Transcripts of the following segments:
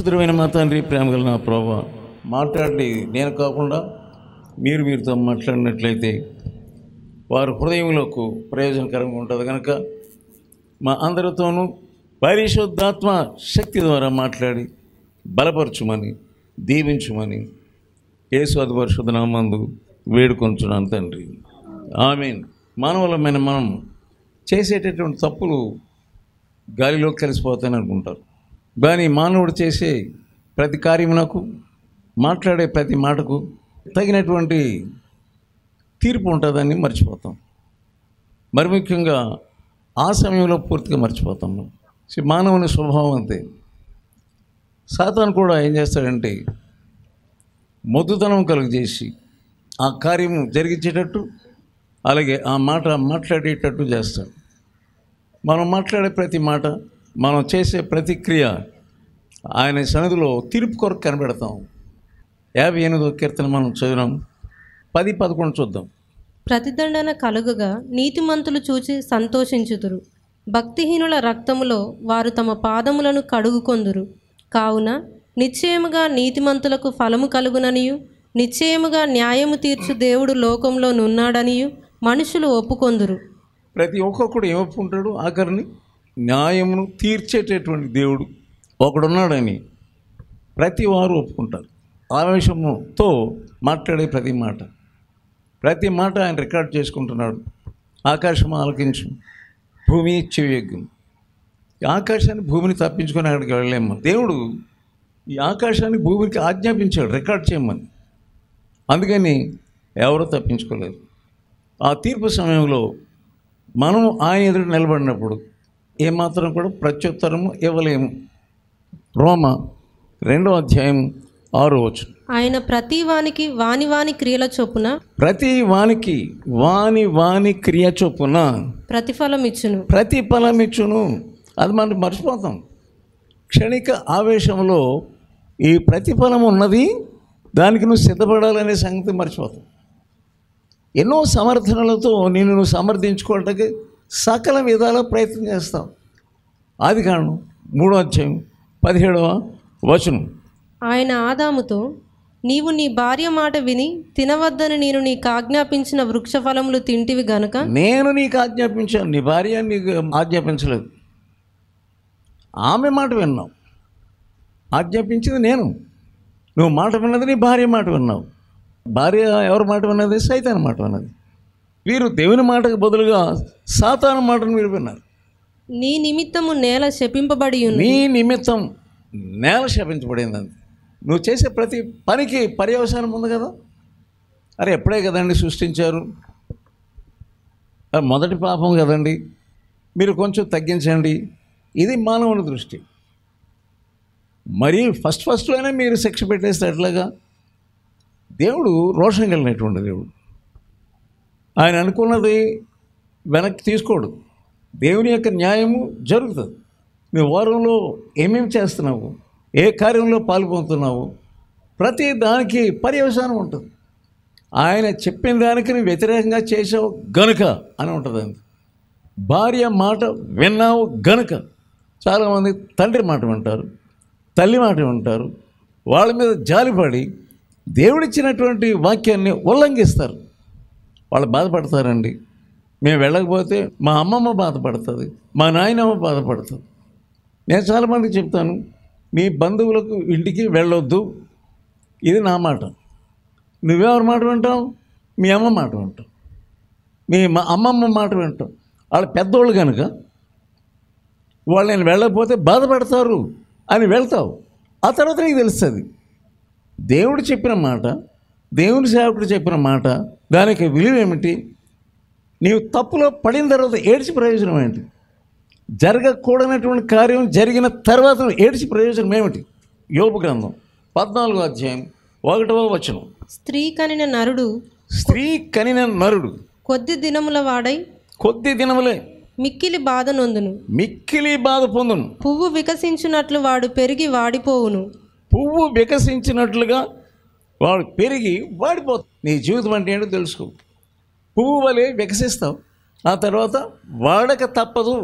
పరిశుద్ధమైన మా తండ్రి గల నా ప్రభా మాట్లాడి నేను కాకుండా మీరు మీరుతో మాట్లాడినట్లయితే వారి హృదయంలోకు ప్రయోజనకరంగా ఉంటుంది కనుక మా అందరితోనూ పరిశుద్ధాత్మ శక్తి ద్వారా మాట్లాడి బలపరచుమని దీవించుమని యేసు అది నామందు వేడుకొంచున్నాను తండ్రి ఐ మీన్ మానవులమైన మనం చేసేటటువంటి తప్పులు గాలిలో కలిసిపోతాయని అనుకుంటారు కానీ మానవుడు చేసే ప్రతి కార్యమునకు మాట్లాడే ప్రతి మాటకు తగినటువంటి తీర్పు ఉంటుందని మర్చిపోతాం మరి ముఖ్యంగా ఆ సమయంలో పూర్తిగా మర్చిపోతాం మానవుని స్వభావం అంతే సాతాను కూడా ఏం చేస్తాడంటే మొద్దుతనం కలుగజేసి ఆ కార్యం జరిగించేటట్టు అలాగే ఆ మాట మాట్లాడేటట్టు చేస్తాడు మనం మాట్లాడే ప్రతి మాట మనం చేసే ప్రతిక్రియ ఆయన సన్నిధిలో తీర్పు కొరకు కనబెడతాం యాభై ఎనిమిదో కీర్తన మనం చదివినాం పది పదకొండు చూద్దాం ప్రతిదండన కలుగగా నీతిమంతులు చూచి సంతోషించుదురు భక్తిహీనుల రక్తములో వారు తమ పాదములను కడుగుకొందురు కావున నిశ్చయముగా నీతిమంతులకు ఫలము కలుగుననియు నిశ్చయముగా న్యాయము తీర్చు దేవుడు లోకంలో నున్నాడనియు మనుషులు ఒప్పుకొందురు ప్రతి ఒక్కొక్కడు ఏమొప్పుకుంటాడు ఆఖరిని న్యాయమును తీర్చేటటువంటి దేవుడు ఒకడున్నాడని ప్రతి వారు ఒప్పుకుంటారు ఆవేశముతో మాట్లాడే ప్రతి మాట ప్రతి మాట ఆయన రికార్డ్ చేసుకుంటున్నాడు ఆకాశం ఆలకించు భూమి ఈ ఆకాశాన్ని భూమిని తప్పించుకొని అక్కడికి వెళ్ళలేము దేవుడు ఈ ఆకాశాన్ని భూమికి ఆజ్ఞాపించాడు రికార్డ్ చేయమని అందుకని ఎవరో తప్పించుకోలేదు ఆ తీర్పు సమయంలో మనం ఆయన ఎదురు నిలబడినప్పుడు ఏమాత్రం కూడా ప్రత్యుత్తరము ఇవ్వలేము రోమ రెండో అధ్యాయం ఆరో వచ్చు ఆయన ప్రతి వానికి వాని వాని క్రియల చొప్పున ప్రతి వానికి వాని వాని క్రియ చొప్పున ప్రతిఫలం ఇచ్చును ప్రతిఫలం ఇచ్చును అది మనం మర్చిపోతాం క్షణిక ఆవేశంలో ఈ ప్రతిఫలం ఉన్నది దానికి నువ్వు సిద్ధపడాలనే సంగతి మర్చిపోతాం ఎన్నో సమర్థనలతో నేను నువ్వు సమర్థించుకోవటానికి సకల విధాల ప్రయత్నం చేస్తాం ఆది కారణం మూడో అధ్యాయం పదిహేడవ వచనం ఆయన ఆదాముతో నీవు నీ భార్య మాట విని తినవద్దని నేను నీకు ఆజ్ఞాపించిన వృక్ష ఫలములు తింటివి గనుక నేను నీకు ఆజ్ఞాపించాను నీ భార్య నీకు ఆజ్ఞాపించలేదు ఆమె మాట విన్నావు ఆజ్ఞాపించింది నేను నువ్వు మాట విన్నది నీ భార్య మాట విన్నావు భార్య ఎవరి మాట విన్నది సైతాన్ మాట విన్నది వీరు దేవుని మాటకు బదులుగా సాతాన మాటను మీరు విన్నారు నీ నిమిత్తము నేల శపింపబడి నీ నిమిత్తం నేల శపించబడింది నువ్వు చేసే ప్రతి పనికి పర్యవసానం ఉంది కదా అరే ఎప్పుడే కదండి సృష్టించారు మొదటి పాపం కదండి మీరు కొంచెం తగ్గించండి ఇది మానవుని దృష్టి మరి ఫస్ట్ ఫస్ట్లోనే మీరు శిక్ష పెట్టేస్తే ఎట్లాగా దేవుడు రోషం కలిగినటువంటి దేవుడు ఆయన అనుకున్నది వెనక్కి తీసుకోడు దేవుని యొక్క న్యాయము జరుగుతుంది నువ్వు వారంలో ఏమేమి చేస్తున్నావు ఏ కార్యంలో పాల్గొంటున్నావు ప్రతి దానికి పర్యవసానం ఉంటుంది ఆయన చెప్పిన దానికి నువ్వు వ్యతిరేకంగా చేసావు గనుక అని ఉంటుంది భార్య మాట విన్నావు గనుక చాలామంది తండ్రి మాట వింటారు తల్లి మాట వింటారు వాళ్ళ మీద జాలిపడి దేవుడిచ్చినటువంటి వాక్యాన్ని ఉల్లంఘిస్తారు వాళ్ళు బాధపడతారండి మేము వెళ్ళకపోతే మా అమ్మమ్మ బాధపడుతుంది మా నాయనమ్మ బాధపడుతుంది నేను చాలామందికి చెప్తాను మీ బంధువులకు ఇంటికి వెళ్ళొద్దు ఇది నా మాట నువ్వెవరి మాట వింటావు మీ అమ్మ మాట వింటావు మీ మా అమ్మమ్మ మాట వింటావు వాళ్ళ పెద్దోళ్ళు కనుక వాళ్ళు నేను వెళ్ళకపోతే బాధపడతారు అని వెళ్తావు ఆ తర్వాత నీకు తెలుస్తుంది దేవుడు చెప్పిన మాట దేవుని సేవకుడు చెప్పిన మాట దానికి విలువ ఏమిటి నీవు తప్పులో పడిన తర్వాత ఏడ్చి ప్రయోజనం ఏంటి జరగకూడనటువంటి కార్యం జరిగిన తర్వాత ఏడ్చి ప్రయోజనం ఏమిటి యోపు గ్రంథం పద్నాలుగో అధ్యాయం ఒకటవ వచనం స్త్రీ కనిన నరుడు స్త్రీ కనిన నరుడు కొద్ది దినముల వాడై కొద్ది దినములే మిక్కిలి బాధ నొందును మిక్కిలి బాధ పొందును పువ్వు వికసించినట్లు వాడు పెరిగి వాడిపోవును పువ్వు వికసించినట్లుగా వాడు పెరిగి వాడిపోతుంది నీ జీవితం అంటే ఏంటో తెలుసుకో పువ్వు వలె వికసిస్తావు ఆ తర్వాత వాడక తప్పదు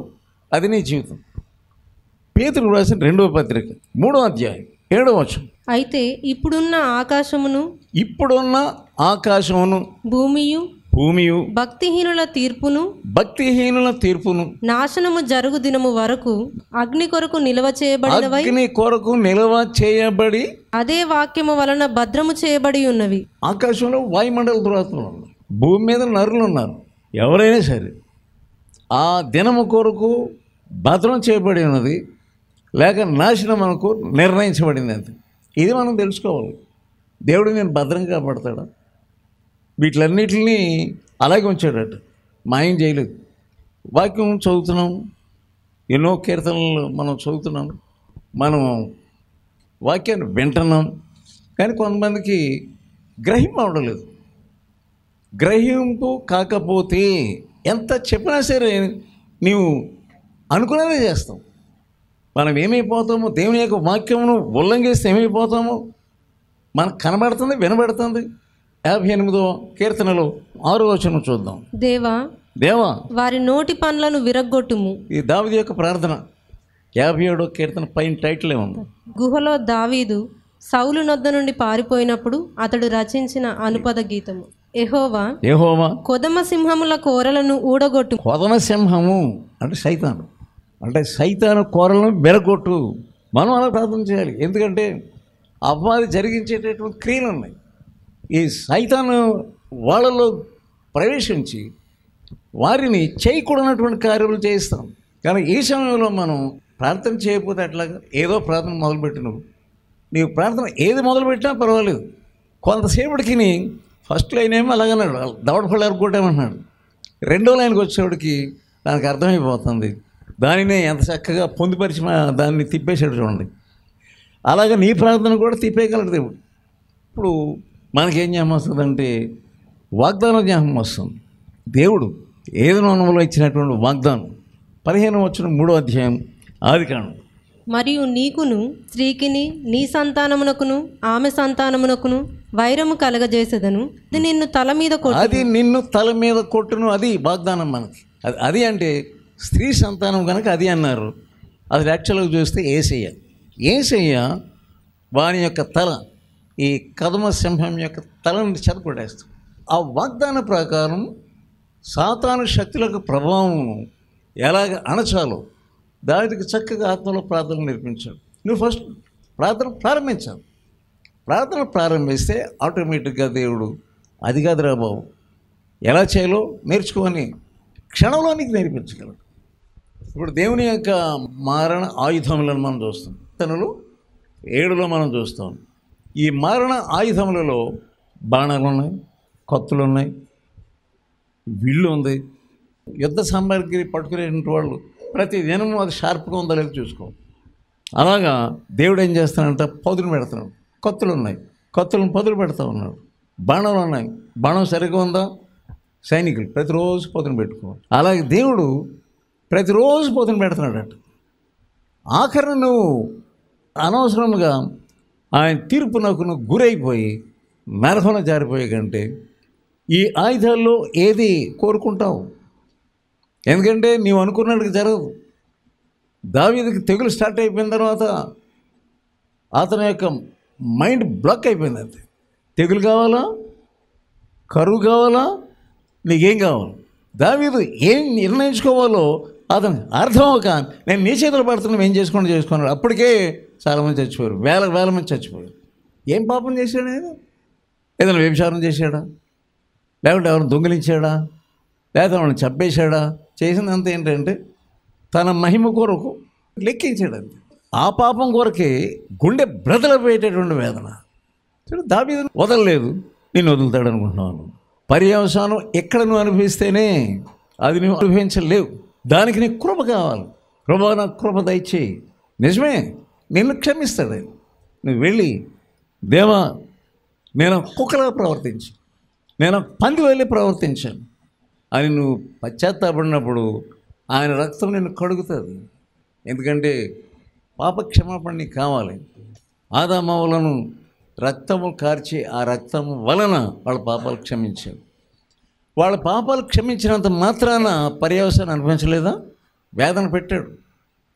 అది నీ జీవితం పేతులు రాసిన రెండవ పత్రిక మూడో అధ్యాయం ఏడవ వచ్చు అయితే ఇప్పుడున్న ఆకాశమును ఇప్పుడున్న ఆకాశమును భూమియు భూమియు భక్తిహీనుల తీర్పును భక్తిహీనుల తీర్పును నాశనము జరుగు దినము వరకు అగ్ని కొరకు నిల్వ చేయబడినవై అగ్ని కొరకు నిల్వ చేయబడి అదే వాక్యము వలన భద్రము చేయబడి ఉన్నవి ఆకాశంలో వాయుమండల దురాత్మలు భూమి మీద నరులు ఉన్నారు ఎవరైనా సరే ఆ దినము కొరకు భద్రం చేయబడి ఉన్నది లేక నాశనం మనకు నిర్ణయించబడింది ఇది మనం తెలుసుకోవాలి దేవుడు నేను భద్రంగా పడతాడా వీటిలన్నిటిని అలాగే ఉంచాడట మాయం చేయలేదు వాక్యం చదువుతున్నాం ఎన్నో కీర్తనలు మనం చదువుతున్నాం మనం వాక్యాన్ని వింటున్నాం కానీ కొంతమందికి గ్రహింపు అవడలేదు గ్రహింపు కాకపోతే ఎంత చెప్పినా సరే నీవు అనుకునేదే చేస్తాం మనం ఏమైపోతామో దేవుని యొక్క వాక్యమును ఉల్లంఘిస్తే ఏమైపోతామో మనకు కనబడుతుంది వినబడుతుంది యాభై ఎనిమిదో కీర్తనలో ఆరో వచనం చూద్దాం దేవా దేవా వారి నోటి పనులను విరగ్గొట్టుము ఈ దావిది యొక్క ప్రార్థన యాభై ఏడో కీర్తన పైన టైటిల్ ఏముంది గుహలో దావీదు సౌలు నొద్ద నుండి పారిపోయినప్పుడు అతడు రచించిన అనుపద గీతము ఎహోవా ఎహోవా కొదమ సింహముల కోరలను ఊడగొట్టు కొదమ సింహము అంటే సైతాను అంటే సైతాను కోరలను బెరగొట్టు మనం అలా ప్రార్థన చేయాలి ఎందుకంటే అవ్వాలి జరిగించేటటువంటి క్రియలు ఉన్నాయి ఈ సైతాను వాళ్ళలో ప్రవేశించి వారిని చేయకూడనటువంటి కార్యాలు చేయిస్తాం కానీ ఈ సమయంలో మనం ప్రార్థన చేయకపోతే అట్లాగా ఏదో ప్రార్థన మొదలుపెట్టిన నీవు ప్రార్థన ఏది మొదలుపెట్టినా పర్వాలేదు కొంతసేపటికి ఫస్ట్ లైన్ ఏమో అలాగన్నాడు దవడపల్లి అరుక్కోటేమన్నాడు రెండో లైన్కి వచ్చేవాడికి దానికి అర్థమైపోతుంది దానినే ఎంత చక్కగా పొందుపరిచి దాన్ని తిప్పేశాడు చూడండి అలాగే నీ ప్రార్థన కూడా తిప్పేయగలడు దేవుడు ఇప్పుడు మనకేం జ్ఞాపం అంటే వాగ్దానం జ్ఞాపం వస్తుంది దేవుడు ఏదనంలో ఇచ్చినటువంటి వాగ్దానం పదిహేను వచ్చిన మూడో అధ్యాయం ఆది కాను మరియు నీకును స్త్రీకిని నీ సంతానమునకును ఆమె సంతానమునకును వైరము కలగజేసేదను అది నిన్ను తల మీద కొట్టు అది నిన్ను తల మీద కొట్టును అది వాగ్దానం మనకి అది అది అంటే స్త్రీ సంతానం కనుక అది అన్నారు అది యాక్చువల్గా చూస్తే ఏసయ్య ఏసయ్య వాని యొక్క తల ఈ కదమ సింహం యొక్క తలని చెదకొట్టేస్తాం ఆ వాగ్దాన ప్రకారం సాతాను శక్తులకు ప్రభావం ఎలాగ అణచాలో దానికి చక్కగా ఆత్మలో ప్రార్థన నేర్పించాడు నువ్వు ఫస్ట్ ప్రార్థన ప్రారంభించావు ప్రార్థన ప్రారంభిస్తే ఆటోమేటిక్గా దేవుడు అది కాదురా బాబు ఎలా చేయాలో నేర్చుకొని క్షణంలో నీకు నేర్పించగలడు ఇప్పుడు దేవుని యొక్క మారణ ఆయుధములను మనం చూస్తాం తనులు ఏడులో మనం చూస్తాం ఈ మరణ ఆయుధములలో బాణాలు ఉన్నాయి కత్తులు ఉన్నాయి విల్లు ఉంది యుద్ధ సామాగ్రి పట్టుకునేటువంటి వాళ్ళు ప్రతి దినము అది షార్ప్గా ఉందో లేదో చూసుకో అలాగా దేవుడు ఏం చేస్తానంట పదులు పెడుతున్నాడు కత్తులు ఉన్నాయి కత్తులను పదులు పెడతా ఉన్నాడు బాణాలు ఉన్నాయి బాణం సరిగ్గా ఉందా సైనికులు ప్రతిరోజు పొదును పెట్టుకోవాలి అలాగే దేవుడు ప్రతిరోజు పొదును పెడుతున్నాడట ఆఖరి నువ్వు అనవసరంగా ఆయన నాకు గురైపోయి మ్యారథాన్ జారిపోయే కంటే ఈ ఆయుధాల్లో ఏది కోరుకుంటావు ఎందుకంటే నీవు అనుకున్నట్టుగా జరగదు దావీదికి తెగులు స్టార్ట్ అయిపోయిన తర్వాత అతని యొక్క మైండ్ బ్లాక్ అయిపోయింది అది తెగులు కావాలా కరువు కావాలా నీకేం కావాలి దావీదు ఏం నిర్ణయించుకోవాలో అతను అర్థం ఒక నేను నీ చేతులు పడుతున్నాను ఏం చేసుకుని చేసుకున్నాడు అప్పటికే చాలామంది చచ్చిపోయారు వేల వేల మంది చచ్చిపోయారు ఏం పాపం చేశాడు ఏదో ఏదైనా వ్యభిచారం చేశాడా లేకుంటే ఎవరిని దొంగిలించాడా లేదా వాళ్ళని చంపేశాడా చేసినంత ఏంటంటే తన మహిమ కొరకు లెక్కించాడు అంతే ఆ పాపం కొరకే గుండె బ్రతలపోయేటటువంటి వేదన దాబీ వదలలేదు నేను వదులుతాడు అనుకుంటున్నాను పర్యవసానం ఎక్కడ నువ్వు అనిపిస్తేనే అది నువ్వు అనుభవించలేవు దానికి నీకు కృప కావాలి కృప నాకు కృప దయచేయి నిజమే నిన్ను క్షమిస్తాడు నువ్వు వెళ్ళి దేవా నేను కుక్కలా ప్రవర్తించి నేను పంది వెళ్ళి ప్రవర్తించాను అని నువ్వు పశ్చాత్తాపడినప్పుడు ఆయన రక్తం నిన్ను కడుగుతుంది ఎందుకంటే పాప కావాలి ఆదామావులను రక్తము కార్చి ఆ రక్తం వలన వాళ్ళ పాపాలు క్షమించాడు వాళ్ళ పాపాలు క్షమించినంత మాత్రాన పర్యవసాన్ని అనిపించలేదా వేదన పెట్టాడు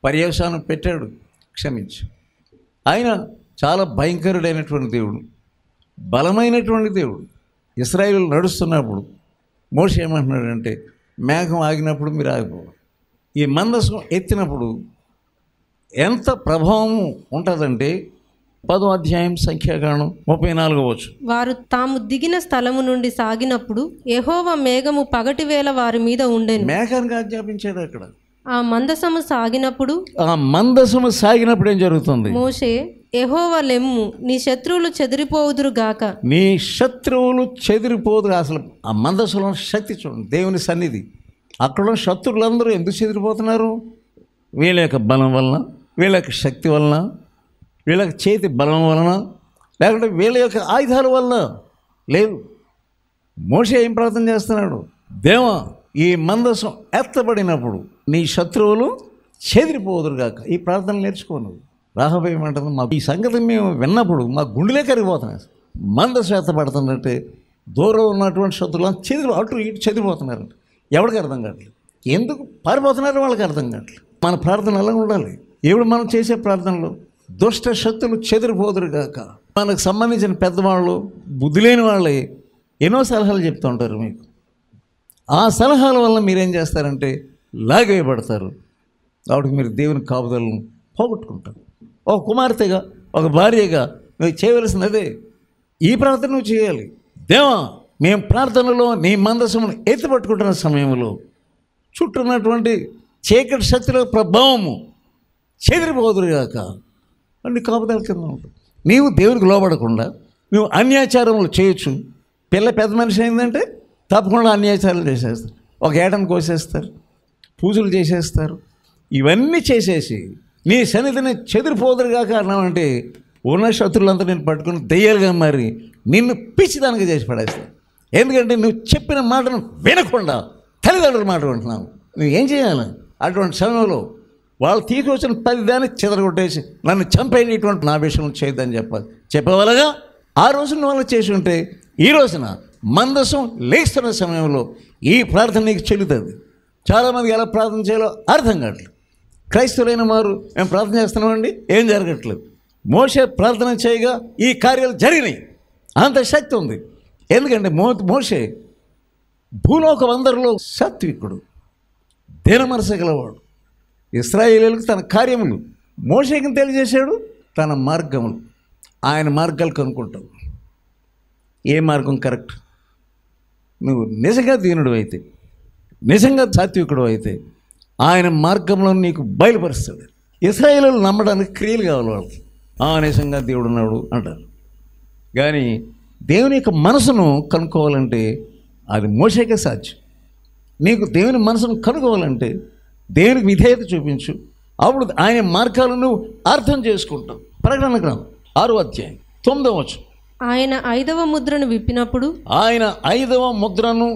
పర్యవసానం పెట్టాడు క్షమించు ఆయన చాలా భయంకరుడైనటువంటి దేవుడు బలమైనటువంటి దేవుడు ఇస్రాయిల్ నడుస్తున్నప్పుడు మోష ఏమంటున్నాడంటే మేఘం ఆగినప్పుడు మీరు ఆగిపోవాలి ఈ మందసం ఎత్తినప్పుడు ఎంత ప్రభావం ఉంటుందంటే పదో అధ్యాయం సంఖ్యాకాండం ముప్పై నాలుగు వచ్చు వారు తాము దిగిన స్థలము నుండి సాగినప్పుడు ఎహోవ మేఘము పగటి వేళ వారి మీద ఉండే మేఘంగా ఆజ్ఞాపించాడు అక్కడ ఆ మందసము సాగినప్పుడు ఆ మందసము సాగినప్పుడు ఏం జరుగుతుంది మోషే ఎహోవ లెమ్ము నీ శత్రువులు చెదిరిపోదురు గాక నీ శత్రువులు చెదిరిపోదురు అసలు ఆ మందసులో శక్తి చూడండి దేవుని సన్నిధి అక్కడ శత్రువులందరూ ఎందుకు చెదిరిపోతున్నారు వీళ్ళ యొక్క బలం వలన వీళ్ళ యొక్క శక్తి వలన వీళ్ళ చేతి బలం వలన లేకుంటే వీళ్ళ యొక్క ఆయుధాల వల్ల లేదు మోషే ఏం ప్రార్థన చేస్తున్నాడు దేవా ఈ మందసం ఎత్తబడినప్పుడు నీ శత్రువులు చెదిరిపోదురు కాక ఈ ప్రార్థన నేర్చుకోను రాహబేమంటుంది మా ఈ సంగతి మేము విన్నప్పుడు మా గుండెలే కరిగిపోతున్నాయి మందసం ఎత్తబడుతుందంటే దూరం ఉన్నటువంటి శత్రువులు చెదిరి అటు ఇటు చెదిరిపోతున్నారు ఎవరికి అర్థం కావట్లేదు ఎందుకు పారిపోతున్నారు వాళ్ళకి అర్థం కావట్లేదు మన ప్రార్థన ఎలా ఉండాలి ఎవడు మనం చేసే ప్రార్థనలు దుష్ట శక్తులు కాక మనకు సంబంధించిన పెద్దవాళ్ళు బుద్ధి లేని వాళ్ళే ఎన్నో సలహాలు చెప్తూ ఉంటారు మీకు ఆ సలహాల వల్ల మీరేం చేస్తారంటే లాగేయబడతారు కాబట్టి మీరు దేవుని కాపుదలను పోగొట్టుకుంటారు ఒక కుమార్తెగా ఒక భార్యగా నువ్వు చేయవలసింది అదే ఈ ప్రార్థన నువ్వు చేయాలి దేవా మేము ప్రార్థనలో నీ మందసమును ఎత్తిపట్టుకుంటున్న సమయంలో చుట్టూ ఉన్నటువంటి చీకటి శక్తుల ప్రభావము చెదిరిపోదురుగాక అన్ని కాపుదల కింద ఉంటుంది నీవు దేవునికి లోబడకుండా నువ్వు అన్యాచారములు చేయొచ్చు పిల్ల పెద్ద మనిషి ఏంటంటే తప్పకుండా అన్యాచారాలు చేసేస్తారు ఒక ఏటను కోసేస్తారు పూజలు చేసేస్తారు ఇవన్నీ చేసేసి నీ సన్నిధిని చెదిరిపోదురుగా కారణం అంటే ఉన్న శత్రులంతా నేను పట్టుకుని దయ్యాలుగా మారి నిన్ను పిచ్చిదానికి చేసి పడేస్తాను ఎందుకంటే నువ్వు చెప్పిన మాటను వినకుండా తల్లిదండ్రుల మాట వింటున్నావు నువ్వు ఏం చేయాలి అటువంటి సమయంలో వాళ్ళు తీసుకొచ్చిన పది దాన్ని చెదరగొట్టేసి నన్ను చంపేయటువంటి నా విషయం చేయొద్దని చెప్పాలి చెప్పవలగా ఆ రోజున వాళ్ళు చేసి ఉంటే ఈ రోజున మందసం లేస్తున్న సమయంలో ఈ ప్రార్థన నీకు చెల్లుతుంది చాలామందికి ఎలా ప్రార్థన చేయాలో అర్థం కావట్లేదు క్రైస్తవులైన వారు మేము ప్రార్థన చేస్తున్నామండి ఏం జరగట్లేదు మోసే ప్రార్థన చేయగా ఈ కార్యాలు జరిగినాయి అంత శక్తి ఉంది ఎందుకంటే మో మోసే భూలోకం అందరిలో సాత్వికుడు దీనమనస గలవాడు ఇస్రాయేలీలకు తన కార్యములు మోషకి తెలియజేశాడు తన మార్గములు ఆయన మార్గాలు కనుక్కుంటావు ఏ మార్గం కరెక్ట్ నువ్వు నిజంగా దీనుడు అయితే నిజంగా సాత్వికుడు అయితే ఆయన మార్గంలో నీకు బయలుపరుస్తాడు ఇస్రాయేలు నమ్మడానికి క్రియలు కావాలి వాళ్ళకి ఆ నిజంగా దేవుడు ఉన్నాడు అంటారు కానీ దేవుని యొక్క మనసును కనుక్కోవాలంటే అది మోసేకే సాధ్యం నీకు దేవుని మనసును కనుక్కోవాలంటే దేవునికి విధేయత చూపించు అప్పుడు ఆయన మార్గాలను అర్థం చేసుకుంటాం ప్రకటన గ్రంథం ఆరో అధ్యాయం తొమ్మిదవ వచ్చు ఆయన ఐదవ ముద్రను విప్పినప్పుడు ఆయన ఐదవ ముద్రను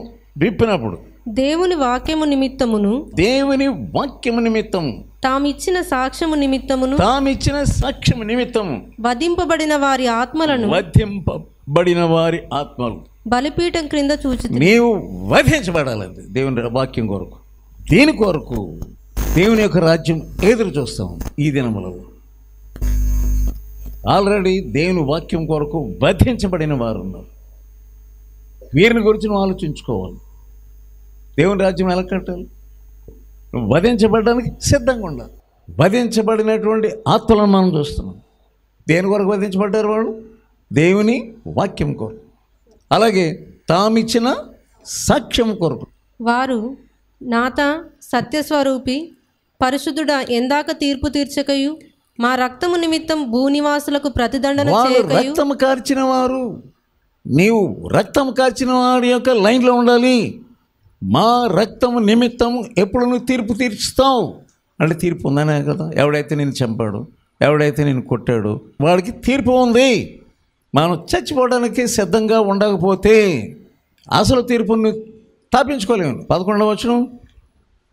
విప్పినప్పుడు దేవుని వాక్యము నిమిత్తమును దేవుని వాక్యము నిమిత్తము తామిచ్చిన సాక్ష్యము నిమిత్తమును తామిచ్చిన సాక్ష్యము నిమిత్తము వధింపబడిన వారి ఆత్మలను వధింపబడిన వారి ఆత్మలు బలిపీఠం క్రింద చూచి నీవు వధించబడాలి దేవుని వాక్యం కొరకు దేని కొరకు దేవుని యొక్క రాజ్యం ఎదురు చూస్తాం ఈ దినములలో ఆల్రెడీ దేవుని వాక్యం కొరకు బధించబడిన వారు ఉన్నారు వీరిని గురించి నువ్వు ఆలోచించుకోవాలి దేవుని రాజ్యం ఎలా కట్టాలి నువ్వు వధించబడడానికి సిద్ధంగా ఉండాలి వధించబడినటువంటి ఆత్మలను మనం చూస్తున్నాం దేని కొరకు వధించబడ్డారు వాళ్ళు దేవుని వాక్యం కొరకు అలాగే తామిచ్చిన సాక్ష్యం కొరకు వారు నాత సత్యస్వరూపి పరిశుద్ధుడ ఎందాక తీర్పు తీర్చకయు మా రక్తము నిమిత్తం భూనివాసులకు ప్రతిదండన రక్తము కార్చిన వారు నీవు రక్తం కార్చిన వారి యొక్క లైన్లో ఉండాలి మా రక్తము నిమిత్తం ఎప్పుడు నువ్వు తీర్పు తీర్చుతావు అంటే తీర్పు ఉందనే కదా ఎవడైతే నేను చంపాడు ఎవడైతే నేను కొట్టాడు వాడికి తీర్పు ఉంది మనం చచ్చిపోవడానికి సిద్ధంగా ఉండకపోతే అసలు తీర్పును తప్పించుకోలేము పదకొండవ వచనం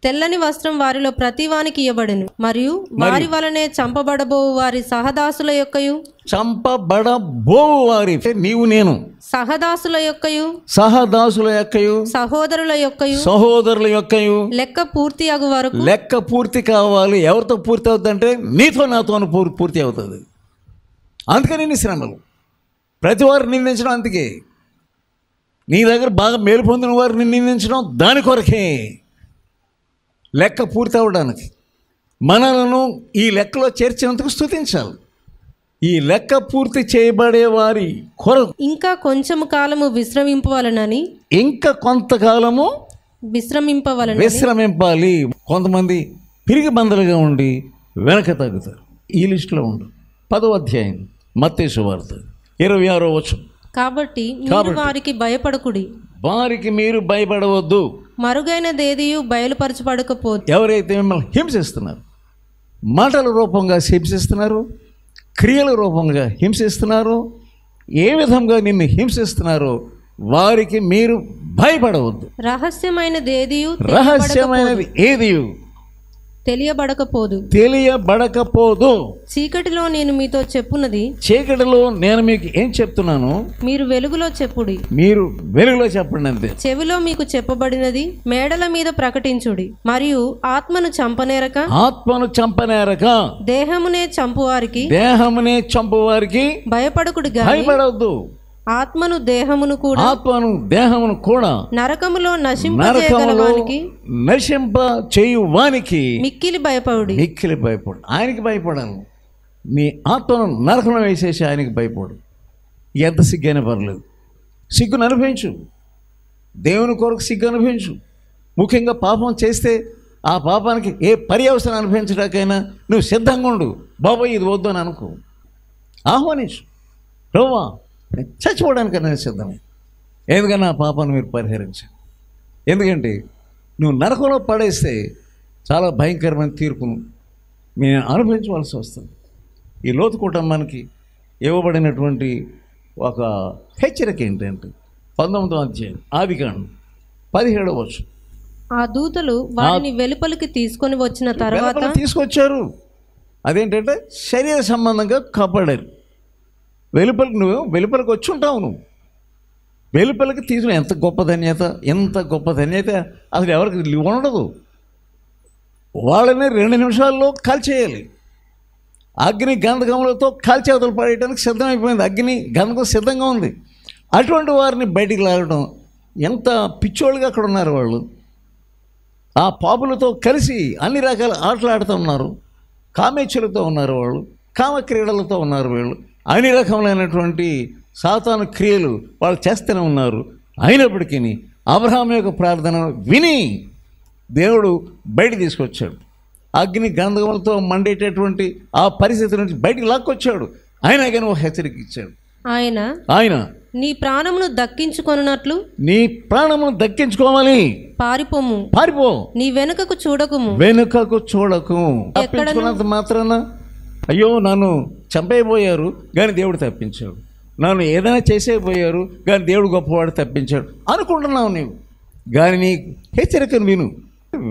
తెల్లని వస్త్రం వారిలో ప్రతివానికి ఇవ్వబడును మరియు వారి వలనే చంపబడబో వారి సహదాసుల యొక్కయు చంపబడబో వారి నీవు నేను సహదాసుల యొక్కయు సహదాసుల యొక్కయు సహోదరుల యొక్క సహోదరుల యొక్కయు లెక్క పూర్తి అగు వరకు లెక్క పూర్తి కావాలి ఎవరితో పూర్తి అవుతుందంటే నీతో నాతో పూర్తి అవుతుంది అందుకని శ్రమలు ప్రతి వారు నిందించడం అందుకే నీ దగ్గర బాగా మేలు పొందిన వారిని నిందించడం దాని కొరకే లెక్క పూర్తి అవడానికి మనలను ఈ లెక్కలో చేర్చినందుకు స్థుతించాలి ఈ లెక్క పూర్తి చేయబడే వారి కొరకు ఇంకా కొంచెం కాలము విశ్రమింపవలనని ఇంకా కొంతకాలము విశ్రమింపవాలని విశ్రమింపాలి కొంతమంది పిరిగి బందలుగా ఉండి వెనక తగ్గుతారు ఈ లిస్టులో ఉండు పదో అధ్యాయం మత్తే ఇరవై ఆరో వచ్చం కాబట్టి మీరు వారికి భయపడకుడి వారికి మీరు భయపడవద్దు మరుగైనదేది బయలుపరచబడకపోతే ఎవరైతే మిమ్మల్ని హింసిస్తున్నారు మాటల రూపంగా హింసిస్తున్నారు క్రియల రూపంగా హింసిస్తున్నారు ఏ విధంగా నిన్ను హింసిస్తున్నారో వారికి మీరు భయపడవద్దు రహస్యమైన ఏది రహస్యమైనది ఏది తెలియబడకపోదు తెలియబడకపోదు చీకటిలో నేను మీతో చెప్పున్నది చీకటిలో నేను మీకు ఏం చెప్తున్నాను మీరు వెలుగులో చెప్పుడి మీరు వెలుగులో చెప్పండి అంతే చెవిలో మీకు చెప్పబడినది మేడల మీద ప్రకటించుడి మరియు ఆత్మను చంపనేరక ఆత్మను చంపనేరక దేహమునే చంపువారికి దేహమునే చంపువారికి భయపడకుడు భయపడవద్దు ఆత్మను దేహమును కూడా ఆత్మను దేహమును కూడా నరకములో నరకములోనికి నశింప చేయువానికి మిక్కిలి భయపడు మిక్కిలి భయపడు ఆయనకి భయపడాను మీ ఆత్మను నరకం వేసేసి ఆయనకి భయపడు ఎంత సిగ్గైన పర్లేదు సిగ్గును అనుభవించు దేవుని కొరకు సిగ్గు అనుభవించు ముఖ్యంగా పాపం చేస్తే ఆ పాపానికి ఏ పర్యవసరం అనుభవించడానికైనా నువ్వు సిద్ధంగా ఉండు బాబోయ్ ఇది వద్దు అని అనుకో ఆహ్వానించు రవ్వా చచ్చిపోవడానికి అనేది సిద్ధమే ఎందుకని నా పాపాన్ని మీరు పరిహరించండి ఎందుకంటే నువ్వు నరకంలో పడేస్తే చాలా భయంకరమైన తీర్పును నేను అనుభవించవలసి వస్తుంది ఈ లోతు కుటుంబానికి ఇవ్వబడినటువంటి ఒక హెచ్చరిక ఏంటంటే పంతొమ్మిదవ అధ్యాయం ఆది కాండం పదిహేడవ వచ్చు ఆ దూతలు వారిని వెలుపలికి తీసుకొని వచ్చిన తర్వాత తీసుకొచ్చారు అదేంటంటే శరీర సంబంధంగా కాపాడారు వెలుపలికి నువ్వు వెలుపలికి వచ్చి ఉంటావు నువ్వు వెలుపలికి తీసుకుని ఎంత గొప్ప ధన్యత ఎంత గొప్ప ధన్యత అసలు ఎవరికి ఉండదు వాళ్ళని రెండు నిమిషాల్లో కాల్చేయాలి అగ్ని గంధకములతో అవతలు పడేయడానికి సిద్ధమైపోయింది అగ్ని గంధకం సిద్ధంగా ఉంది అటువంటి వారిని బయటికి లాగడం ఎంత పిచ్చోళ్ళుగా అక్కడ ఉన్నారు వాళ్ళు ఆ పాపులతో కలిసి అన్ని రకాల ఆటలు ఆడుతూ ఉన్నారు కామేచ్చులతో ఉన్నారు వాళ్ళు కామక్రీడలతో క్రీడలతో ఉన్నారు వీళ్ళు అన్ని రకములైనటువంటి సాతాను క్రియలు వాళ్ళు చేస్తూనే ఉన్నారు అయినప్పటికీ అబ్రహాం యొక్క ప్రార్థన విని దేవుడు బయట తీసుకొచ్చాడు అగ్ని గంధములతో మండేటటువంటి ఆ పరిస్థితి నుంచి బయటికి లాక్కొచ్చాడు ఆయన కానీ ఒక హెచ్చరిక ఇచ్చాడు ఆయన ఆయన నీ ప్రాణమును దక్కించుకొనున్నట్లు నీ ప్రాణమును దక్కించుకోవాలి పారిపోము పారిపో నీ వెనుకకు చూడకుము వెనుకకు చూడకు ఎక్కడ మాత్రాన అయ్యో నన్ను చంపేయబోయారు కానీ దేవుడు తప్పించాడు నన్ను ఏదైనా చేసేపోయారు కానీ దేవుడు గొప్పవాడు తప్పించాడు అనుకుంటున్నావు నీవు కానీ నీ హెచ్చరికను విను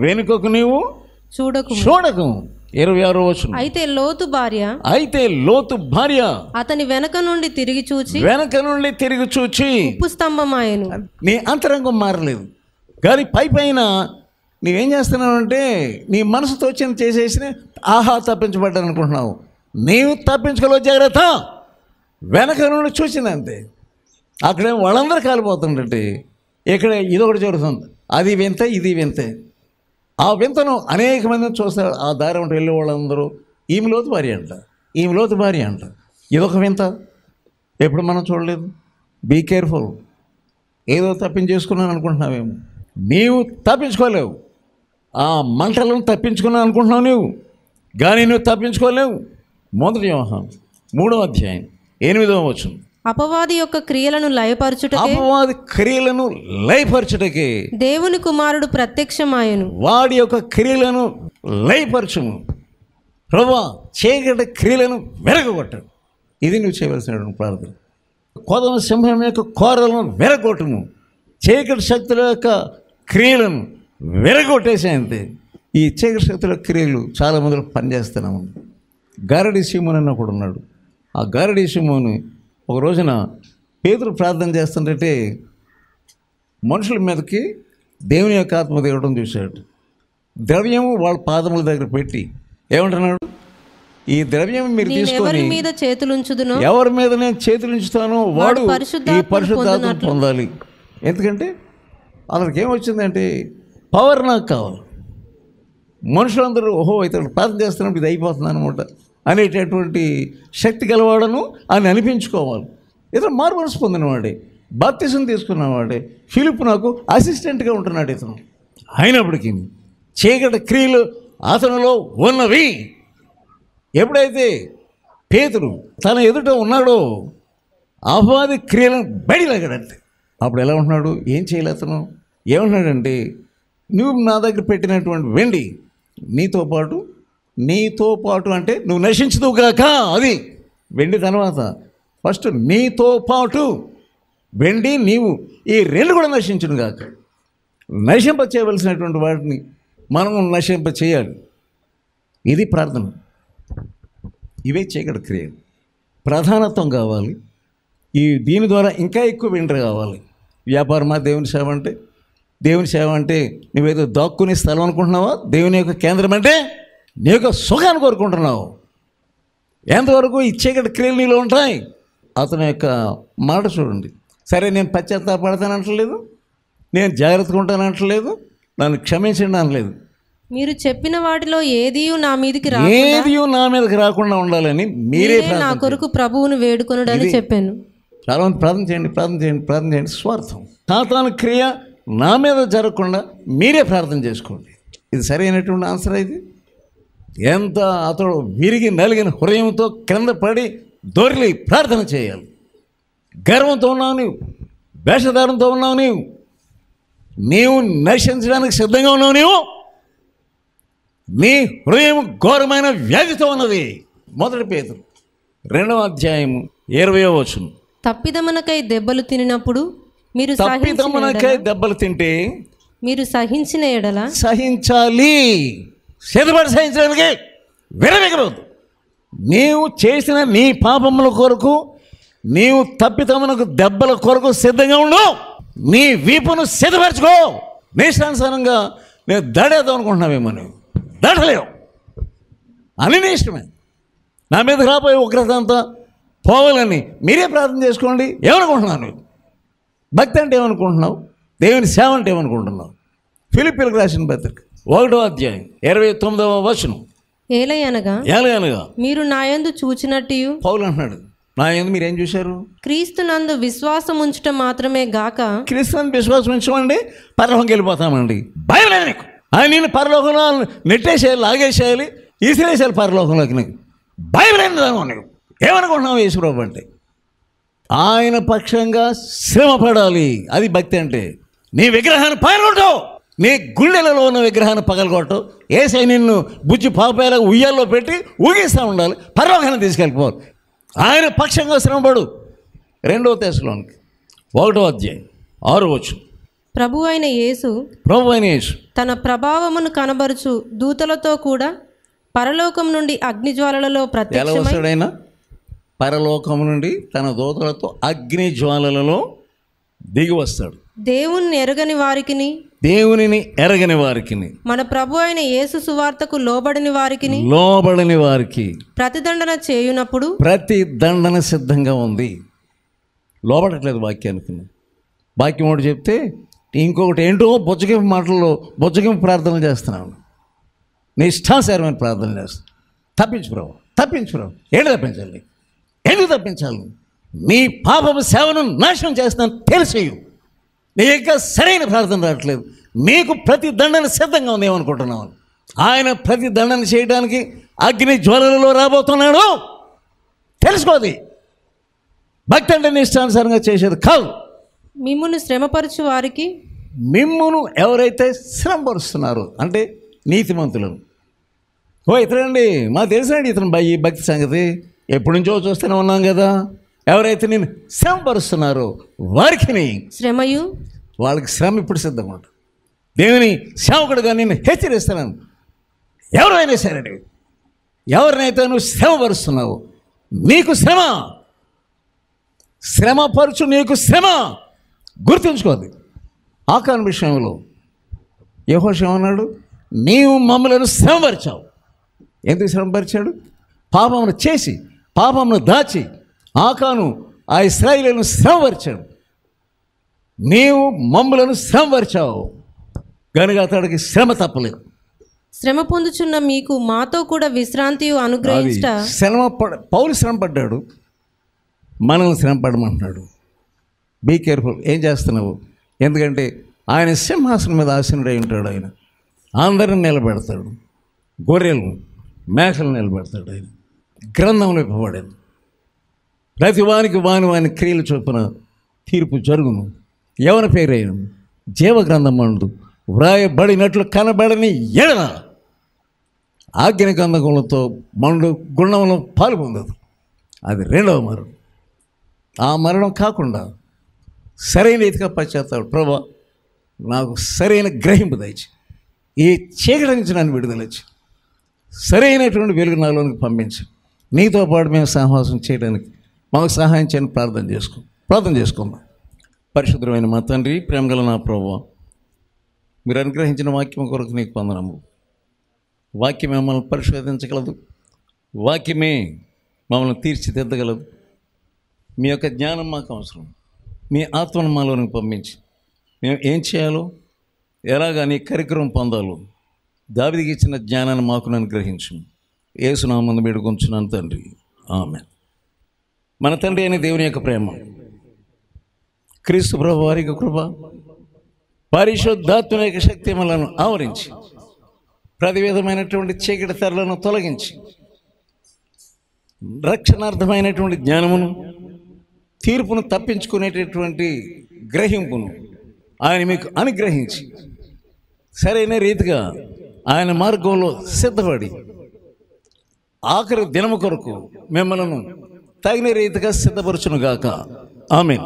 వెనుకకు నీవు చూడకు చూడకు ఇరవై ఆరో వచ్చిన అయితే లోతు భార్య అయితే లోతు భార్య అతని వెనక నుండి తిరిగి చూచి వెనక నుండి తిరిగి చూచి ఉప్పు స్తంభం ఆయన నీ అంతరంగం మారలేదు కానీ పై పైన నీవేం చేస్తున్నావు అంటే నీ మనసు తోచిన చేసేసిన ఆహా తప్పించబడ్డాను అనుకుంటున్నావు నీవు తప్పించుకోలో జాగ్రత్త వెనక నుండి చూసింది అంతే అక్కడే వాళ్ళందరూ కాలిపోతుండటి ఇక్కడ ఇదొకటి జరుగుతుంది అది వింతే ఇది వింతే ఆ వింతను అనేక మందిని చూస్తారు ఆ దారి ఉంటే వెళ్ళే వాళ్ళందరూ ఈమె లోతు భార్య అంట ఈమె లోతు భార్య అంట ఇదొక వింత ఎప్పుడు మనం చూడలేదు బీ కేర్ఫుల్ ఏదో తప్పించేసుకున్నాను అనుకుంటున్నావేమో నీవు తప్పించుకోలేవు ఆ మంటలను తప్పించుకున్నాను అనుకుంటున్నావు నువ్వు కానీ నువ్వు తప్పించుకోలేవు మొదటి వ్యవహారం మూడో అధ్యాయం ఎనిమిదవ వచనం అపవాది యొక్క క్రియలను లయపరచుట అపవాది క్రియలను లయపరచుటకే దేవుని కుమారుడు ప్రత్యక్షమాయను వాడి యొక్క క్రియలను లయపరచుము ప్రభా చేయగల క్రియలను వెరగొట్టడు ఇది నువ్వు చేయవలసిన ప్రార్థన కోదమ సింహం యొక్క కోరలను వెరగొట్టము చీకటి శక్తుల యొక్క క్రియలను విరగొట్టేసేయంతే ఈ శక్తుల క్రియలు చాలా మందిలో పనిచేస్తున్నాము గారడి సీమోన్ అని ఒకడు ఉన్నాడు ఆ గారడి సీమోను ఒక రోజున పేదలు ప్రార్థన చేస్తుంటే మనుషుల మీదకి దేవుని యొక్క ఆత్మ దిగడం చూశాడు ద్రవ్యము వాళ్ళ పాదముల దగ్గర పెట్టి ఏమంటున్నాడు ఈ ద్రవ్యం మీరు తీసుకొని మీద ఎవరి మీద నేను చేతులు ఉంచుతానో వాడు ఈ పరిశుద్ధాత్మ పొందాలి ఎందుకంటే అతనికి ఏమొచ్చిందంటే పవర్ నాకు కావాలి మనుషులందరూ ఓహో ఇతను ప్రార్థన చేస్తున్నప్పుడు ఇది అయిపోతుంది అనమాట అనేటటువంటి శక్తి కలవాడను అని అనిపించుకోవాలి ఇతను మార్మనసు పొందినవాడే బాప్తిజం తీసుకున్నవాడే ఫిలిప్ నాకు అసిస్టెంట్గా ఉంటున్నాడు ఇతను అయినప్పటికీ చీకట క్రియలు అతనిలో ఉన్నవి ఎప్పుడైతే పేతురు తన ఎదుట ఉన్నాడో ఆహ్వాది క్రియలను బయటలాగాడంటే అప్పుడు ఎలా ఉంటున్నాడు ఏం చేయలే అతను ఏమంటున్నాడంటే నువ్వు నా దగ్గర పెట్టినటువంటి వెండి నీతో పాటు నీతో పాటు అంటే నువ్వు కాక అది వెండి తర్వాత ఫస్ట్ నీతో పాటు వెండి నీవు ఈ రెండు కూడా నశించును కాక నశింప చేయవలసినటువంటి వాటిని మనం నశింప చేయాలి ఇది ప్రార్థన ఇవే చీకటి క్రియలు ప్రధానత్వం కావాలి ఈ దీని ద్వారా ఇంకా ఎక్కువ వెండి కావాలి వ్యాపారమా దేవుని సేవ అంటే దేవుని సేవ అంటే నువ్వేదో దాక్కునే స్థలం అనుకుంటున్నావా దేవుని యొక్క కేంద్రం అంటే నీ యొక్క సుఖాన్ని కోరుకుంటున్నావు ఎంతవరకు ఇచ్చేకటి క్రియలు నీళ్ళు ఉంటాయి అతని యొక్క మాట చూడండి సరే నేను పశ్చాత్తాపడతాను అనట్లేదు నేను జాగ్రత్తగా ఉంటాను అనట్లేదు నన్ను క్షమించండి అనలేదు మీరు చెప్పిన వాటిలో ఏది నా మీదకి ఏది నా మీదకి రాకుండా ఉండాలని మీరే నా కొరకు ప్రభువును వేడుకొనడని చెప్పాను చాలా మంది ప్రార్థన చేయండి ప్రార్థన చేయండి ప్రార్థన చేయండి స్వార్థం తాతాను క్రియ నా మీద జరగకుండా మీరే ప్రార్థన చేసుకోండి ఇది సరైనటువంటి ఆన్సర్ ఇది ఎంత అతడు విరిగి నలిగిన హృదయంతో క్రింద పడి దొరికి ప్రార్థన చేయాలి గర్వంతో ఉన్నావు నీవు వేషధారంతో ఉన్నావు నీవు నీవు నశించడానికి సిద్ధంగా ఉన్నావు నీవు నీ హృదయం ఘోరమైన వ్యాధితో ఉన్నది మొదటి పేదలు రెండవ అధ్యాయం ఇరవై వచ్చును తప్పిదమనకై దెబ్బలు తినినప్పుడు మీరు తప్పిదమ్మనకై దెబ్బలు తింటే మీరు సహించిన ఎడల సహించాలి సిద్ధపడి సహించడానికి విరవేగలదు నీవు చేసిన నీ పాపముల కొరకు నీవు తప్పితమునకు దెబ్బల కొరకు సిద్ధంగా ఉండు నీ వీపును సిద్ధపరచుకో నీ ఇష్టానుసారంగా నేను దాడేద్దాం అనుకుంటున్నామేమో నువ్వు దడలేవు అని నీ ఇష్టమే నా మీద రాబోయే ఉగ్రత అంతా పోవాలని మీరే ప్రార్థన చేసుకోండి ఏమనుకుంటున్నాను భక్తి అంటే ఏమనుకుంటున్నావు దేవుని సేవ అంటే ఏమనుకుంటున్నావు ఫిలిపిలకు రాసిన పత్రిక ఒకటో అధ్యాయం ఇరవై తొమ్మిదవ వచనం ఏలయనగా ఏలయనగా మీరు నాయందు చూచినట్టు పౌలు అంటున్నాడు నాయందు మీరేం చూశారు క్రీస్తు నందు విశ్వాసం ఉంచడం మాత్రమే గాక నందు విశ్వాసం ఉంచమండి పరలోకంకి వెళ్ళిపోతామండి భయం లేదు నీకు ఆయన పరలోకంలో నెట్టేసేయాలి లాగేసేయాలి ఇసిరేసేయాలి పరలోకంలోకి నీకు భయం లేదు నీకు ఏమనుకుంటున్నావు యేసుప్రభు అంటే ఆయన పక్షంగా శ్రమపడాలి అది భక్తి అంటే నీ విగ్రహాన్ని పగలగొట్టవు నీ గుండెలలో ఉన్న విగ్రహాన్ని పగలగొట్టవు ఏసై నిన్ను బుజ్జి పాపేలా ఉయ్యాల్లో పెట్టి ఊగిస్తూ ఉండాలి పరలోకాన్ని తీసుకెళ్ళిపోవాలి ఆయన పక్షంగా శ్రమపడు రెండవ దేశంలోనికి ఒకటో అధ్యాయం ఆరు వచ్చు ప్రభు అయిన యేసు ప్రభు అయిన యేసు తన ప్రభావమును కనబరుచు దూతలతో కూడా పరలోకం నుండి అగ్నిజ్వాలలో ప్రత్యక్షమైన పరలోకము నుండి తన దూతలతో అగ్ని జ్వాలలలో దిగి వస్తాడు దేవుని ఎరగని వారికి దేవునిని ఎరగని వారికి మన ప్రభు అయిన యేసు సువార్తకు లోబడిని వారికి లోబడని వారికి ప్రతిదండన చేయునప్పుడు ప్రతి దండన సిద్ధంగా ఉంది లోబడట్లేదు వాక్యానికి వాక్యం ఒకటి చెప్తే ఇంకొకటి ఏంటో బొజ్జగింపు మాటల్లో బొజ్జగింపు ప్రార్థన చేస్తున్నాను నిష్ఠాసారమైన ప్రార్థన చేస్తాను తప్పించు ప్రభు తప్పించు ప్రభు ఏంటి తప్పించండి ఎందుకు తప్పించాలి నీ పాపం సేవను నాశనం చేస్తాను తెలిసేయు నీ యొక్క సరైన ప్రార్థన రావట్లేదు నీకు ప్రతి దండన సిద్ధంగా ఉందేమనుకుంటున్నావు ఆయన ప్రతి దండన చేయడానికి అగ్ని జ్వరలలో రాబోతున్నాడు తెలుసుకోది భక్తి అంటే ఇష్టానుసారంగా చేసేది కాదు మిమ్మల్ని శ్రమపరచు వారికి మిమ్మును ఎవరైతే శ్రమపరుస్తున్నారు అంటే నీతిమంతులను ఓ ఇతరండి మా తెలిసినండి ఇతను భయ్యి భక్తి సంగతి ఎప్పటి నుంచో చూస్తూనే ఉన్నాం కదా ఎవరైతే నేను శ్రమపరుస్తున్నారో వారికి శ్రమయు వాళ్ళకి శ్రమ ఇప్పుడు సిద్ధంగా ఉంటుంది దేవుని శ్రమకుడుగా నేను హెచ్చరిస్తున్నాను ఎవరైనా సరే ఎవరినైతే నువ్వు పరుస్తున్నావు నీకు శ్రమ శ్రమపరచు నీకు శ్రమ గుర్తుంచుకోదు ఆకారం విషయంలో యహోష ఏమన్నాడు నీవు మమ్మలను శ్రమపరిచావు ఎందుకు శ్రమపరిచాడు పాపమును చేసి పాపమును దాచి ఆకాను ఆ ఇస్రాయిలను శ్రమపరిచాడు నీవు మమ్ములను శ్రమపరిచావు కనుక అతడికి శ్రమ తప్పలేదు శ్రమ పొందుచున్న మీకు మాతో కూడా విశ్రాంతి అనుగ్రహించట శ్రమ పడ పౌలు శ్రమ పడ్డాడు మనం శ్రమ పడమంటున్నాడు బీ కేర్ఫుల్ ఏం చేస్తున్నావు ఎందుకంటే ఆయన సింహాసనం మీద ఆసీనుడై ఉంటాడు ఆయన అందరిని నిలబెడతాడు గొర్రెలు మేకలు నిలబెడతాడు ఆయన గ్రంథంలో ఇవ్వబడింది వానికి వాని వాని క్రియలు చొప్పున తీర్పు జరుగును ఎవరి పేరైన జీవ అండు వ్రాయబడినట్లు కనబడని ఎడన ఆజ్ఞ గంధకులతో మండు గుండంలో పాలు పొందదు అది రెండవ మరణం ఆ మరణం కాకుండా సరైన ఇదిగా పశ్చాత్తాడు ప్రభా నాకు సరైన గ్రహింపు దయచి ఈ చీకటి నుంచి నన్ను విడుదలచ్చి సరైనటువంటి వెలుగు నాలోనికి పంపించు నీతో పాటు మేము సహవాసం చేయడానికి మాకు సహాయం చేయని ప్రార్థన చేసుకో ప్రార్థన చేసుకుందాం పరిశుద్ధమైన మా తండ్రి ప్రేమగల నా ప్రభు మీరు అనుగ్రహించిన వాక్యం కొరకు నీకు పొందనము వాక్యం మమ్మల్ని పరిశోధించగలదు వాక్యమే మమ్మల్ని తీర్చిదిద్దగలదు మీ యొక్క జ్ఞానం మాకు అవసరం మీ ఆత్మను మాలోనికి పంపించి మేము ఏం చేయాలో ఎలాగా నీ కరిక్రమం పొందాలో దావిదికి ఇచ్చిన జ్ఞానాన్ని మాకు అనుగ్రహించము ఏసునామందు వేడుకొంచున్నాను తండ్రి ఆమె మన తండ్రి అయిన దేవుని యొక్క ప్రేమ క్రీస్తు ప్రభు వారి యొక్క కృప పరిశుద్ధాత్మ యొక్క శక్తి మనలను ఆవరించి ప్రతివిధమైనటువంటి చీకటి తెరలను తొలగించి రక్షణార్థమైనటువంటి జ్ఞానమును తీర్పును తప్పించుకునేటటువంటి గ్రహింపును ఆయన మీకు అనుగ్రహించి సరైన రీతిగా ఆయన మార్గంలో సిద్ధపడి ఆఖరి దినము కొరకు మిమ్మల్ని తగిన రీతిగా గాక ఆమె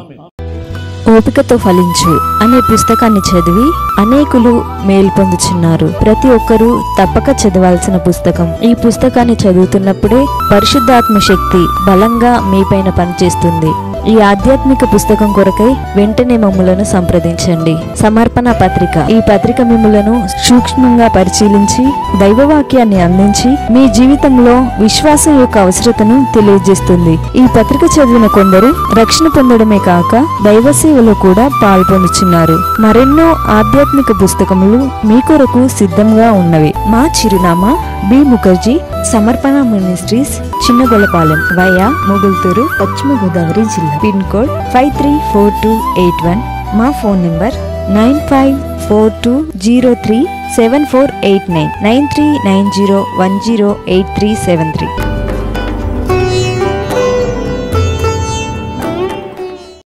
ఓపికతో ఫలించు అనే పుస్తకాన్ని చదివి అనేకులు మేలు పొందుచున్నారు ప్రతి ఒక్కరూ తప్పక చదవాల్సిన పుస్తకం ఈ పుస్తకాన్ని చదువుతున్నప్పుడే పరిశుద్ధాత్మ శక్తి బలంగా మీపైన పనిచేస్తుంది ఈ ఆధ్యాత్మిక పుస్తకం కొరకై వెంటనే మమ్మలను సంప్రదించండి సమర్పణ పత్రిక ఈ పత్రిక మిమ్మలను సూక్ష్మంగా పరిశీలించి దైవవాక్యాన్ని అందించి మీ జీవితంలో విశ్వాసం యొక్క అవసరతను తెలియజేస్తుంది ఈ పత్రిక చదివిన కొందరు రక్షణ పొందడమే కాక దైవ సేవలో కూడా పాల్పొందుచున్నారు మరెన్నో ఆధ్యాత్మిక పుస్తకములు మీ కొరకు సిద్ధంగా ఉన్నవి మా చిరునామా బి ముఖర్జీ సమర్పణ మినిస్ట్రీస్ చిన్నగొల్లపాలెం వయా ముగుల్తూరు పశ్చిమ గోదావరి జిల్లా pin code five three four two eight one మా phone number nine five four two zero three seven four eight nine nine three nine zero one zero eight three seven three